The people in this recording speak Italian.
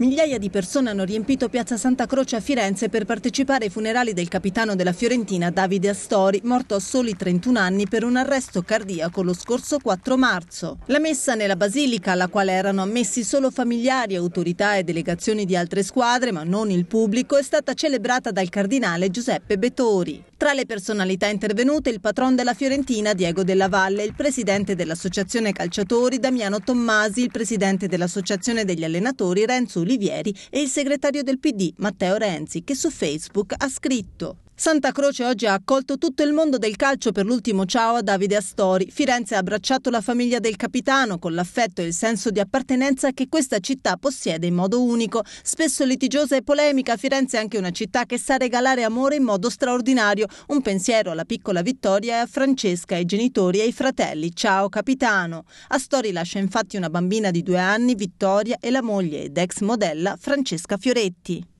Migliaia di persone hanno riempito Piazza Santa Croce a Firenze per partecipare ai funerali del capitano della Fiorentina Davide Astori, morto a soli 31 anni per un arresto cardiaco lo scorso 4 marzo. La messa nella basilica, alla quale erano ammessi solo familiari, autorità e delegazioni di altre squadre, ma non il pubblico, è stata celebrata dal cardinale Giuseppe Betori. Tra le personalità intervenute il patron della Fiorentina Diego Della Valle, il presidente dell'Associazione Calciatori Damiano Tommasi, il presidente dell'Associazione degli Allenatori Renzo Olivieri e il segretario del PD Matteo Renzi che su Facebook ha scritto Santa Croce oggi ha accolto tutto il mondo del calcio per l'ultimo ciao a Davide Astori. Firenze ha abbracciato la famiglia del capitano con l'affetto e il senso di appartenenza che questa città possiede in modo unico. Spesso litigiosa e polemica, Firenze è anche una città che sa regalare amore in modo straordinario. Un pensiero alla piccola Vittoria e a Francesca, ai genitori e ai fratelli. Ciao capitano. Astori lascia infatti una bambina di due anni, Vittoria, e la moglie ed ex modella Francesca Fioretti.